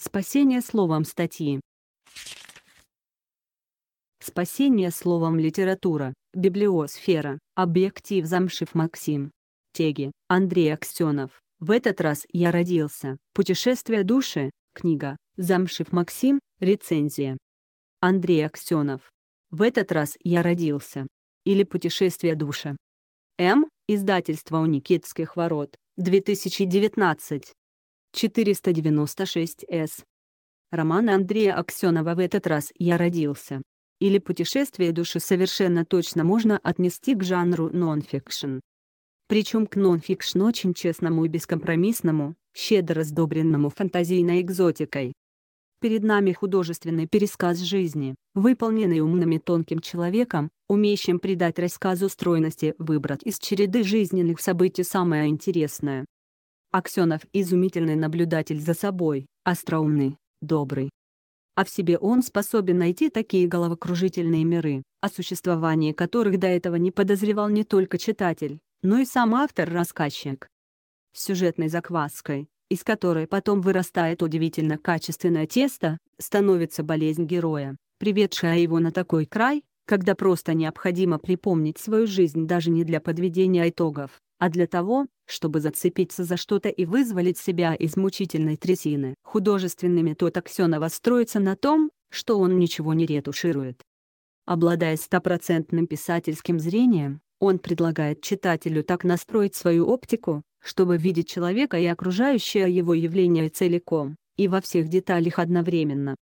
Спасение словом статьи. Спасение словом литература, библиосфера, объектив Замшив Максим. Теги, Андрей Аксенов. В этот раз я родился. Путешествие души, книга, Замшив Максим, рецензия. Андрей Аксенов. В этот раз я родился. Или Путешествие души. М. Издательство Уникитских ворот. 2019. 496С. Роман Андрея Аксенова «В этот раз я родился» или «Путешествие души» совершенно точно можно отнести к жанру нонфикшн. Причем к нонфикшн очень честному и бескомпромиссному, щедро сдобренному фантазийной экзотикой. Перед нами художественный пересказ жизни, выполненный умным и тонким человеком, умеющим придать рассказу стройности выбрать из череды жизненных событий самое интересное, Аксенов – изумительный наблюдатель за собой, остроумный, добрый. А в себе он способен найти такие головокружительные миры, о существовании которых до этого не подозревал не только читатель, но и сам автор-рассказчик. С сюжетной закваской, из которой потом вырастает удивительно качественное тесто, становится болезнь героя, приведшая его на такой край, когда просто необходимо припомнить свою жизнь даже не для подведения итогов, а для того, чтобы зацепиться за что-то и вызволить себя из мучительной трясины. Художественными тот Аксенова строится на том, что он ничего не ретуширует. Обладая стопроцентным писательским зрением, он предлагает читателю так настроить свою оптику, чтобы видеть человека и окружающее его явление целиком, и во всех деталях одновременно.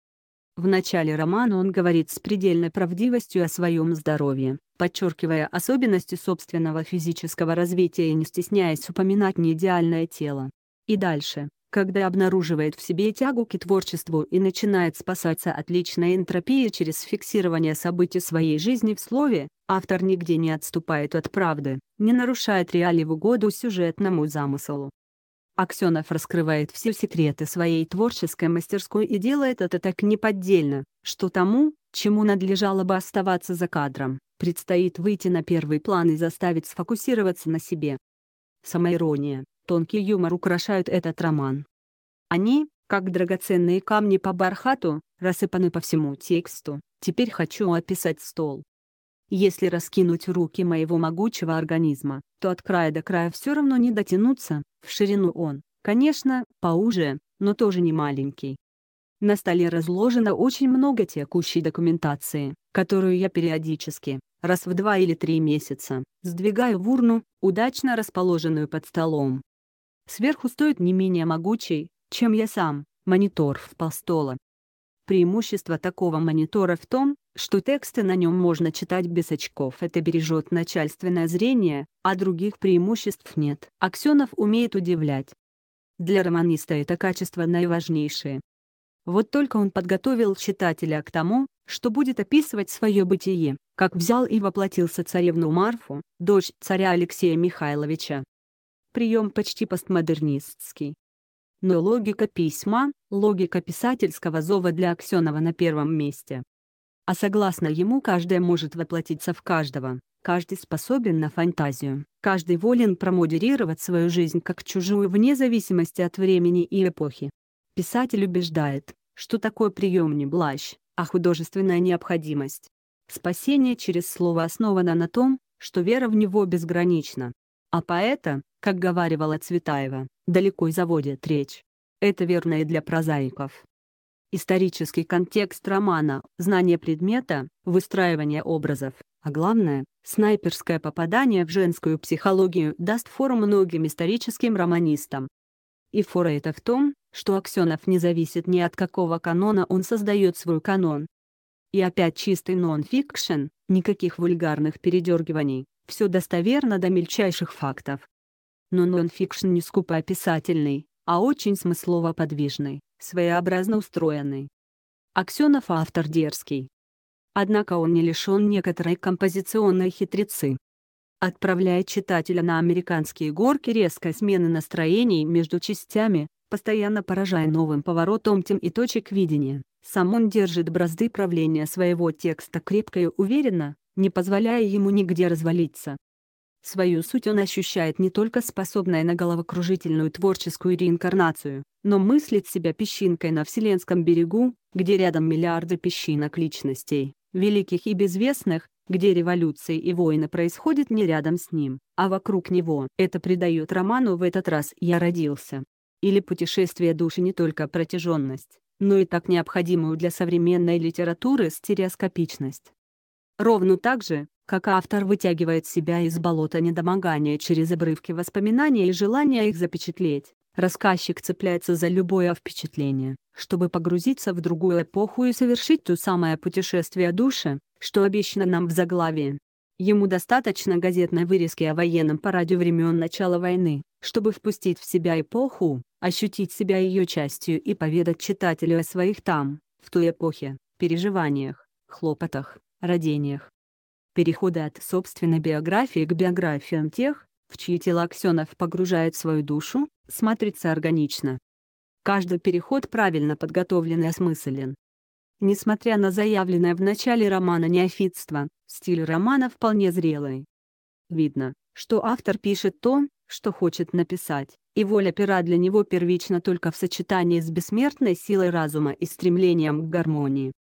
В начале романа он говорит с предельной правдивостью о своем здоровье, подчеркивая особенности собственного физического развития и не стесняясь упоминать неидеальное тело. И дальше, когда обнаруживает в себе тягу к творчеству и начинает спасаться от личной энтропии через фиксирование событий своей жизни в слове, автор нигде не отступает от правды, не нарушает реалий в угоду сюжетному замыслу, Аксенов раскрывает все секреты своей творческой мастерской и делает это так неподдельно, что тому, чему надлежало бы оставаться за кадром, предстоит выйти на первый план и заставить сфокусироваться на себе. Самоирония, тонкий юмор украшают этот роман. Они, как драгоценные камни по бархату, рассыпаны по всему тексту. Теперь хочу описать стол, если раскинуть руки моего могучего организма, то от края до края все равно не дотянуться, в ширину он, конечно, поуже, но тоже не маленький. На столе разложено очень много текущей документации, которую я периодически, раз в два или три месяца, сдвигаю в урну, удачно расположенную под столом. Сверху стоит не менее могучий, чем я сам, монитор в полстола, Преимущество такого монитора в том, что тексты на нем можно читать без очков, это бережет начальственное зрение, а других преимуществ нет. Аксенов умеет удивлять. Для романиста это качество наиважнейшее. Вот только он подготовил читателя к тому, что будет описывать свое бытие, как взял и воплотился царевну Марфу, дочь царя Алексея Михайловича. Прием почти постмодернистский но логика письма, логика писательского зова для Аксенова на первом месте. А согласно ему каждая может воплотиться в каждого, каждый способен на фантазию, каждый волен промодерировать свою жизнь как чужую вне зависимости от времени и эпохи. Писатель убеждает, что такой прием не блажь, а художественная необходимость. Спасение через слово основано на том, что вера в него безгранична. А поэта, как говаривала Цветаева, далеко и заводит речь. Это верно и для прозаиков. Исторический контекст романа, знание предмета, выстраивание образов, а главное, снайперское попадание в женскую психологию даст форум многим историческим романистам. И фора это в том, что Аксенов не зависит ни от какого канона он создает свой канон. И опять чистый нон-фикшн, никаких вульгарных передергиваний, все достоверно до мельчайших фактов. Но нонфикшн не скупо описательный, а очень смыслово подвижный, своеобразно устроенный. Аксенов автор дерзкий. Однако он не лишен некоторой композиционной хитрецы. Отправляя читателя на американские горки резкой смены настроений между частями, постоянно поражая новым поворотом тем и точек видения, сам он держит бразды правления своего текста крепко и уверенно, не позволяя ему нигде развалиться. Свою суть он ощущает не только способная на головокружительную творческую реинкарнацию, но мыслит себя песчинкой на Вселенском берегу, где рядом миллиарды песчинок личностей, великих и безвестных, где революции и войны происходят не рядом с ним, а вокруг него. Это придает роману «В этот раз я родился». Или «Путешествие души» не только протяженность, но и так необходимую для современной литературы стереоскопичность. Ровно так же, как автор вытягивает себя из болота недомогания через обрывки воспоминаний и желание их запечатлеть, рассказчик цепляется за любое впечатление, чтобы погрузиться в другую эпоху и совершить то самое путешествие души, что обещано нам в заглавии. Ему достаточно газетной вырезки о военном параде времен начала войны, чтобы впустить в себя эпоху, ощутить себя ее частью и поведать читателю о своих там, в той эпохе, переживаниях, хлопотах, родениях. Переходы от собственной биографии к биографиям тех, в чьи тела Аксенов погружает свою душу, смотрится органично. Каждый переход правильно подготовлен и осмыслен. Несмотря на заявленное в начале романа неофитство, стиль романа вполне зрелый. Видно, что автор пишет то, что хочет написать, и воля пера для него первична только в сочетании с бессмертной силой разума и стремлением к гармонии.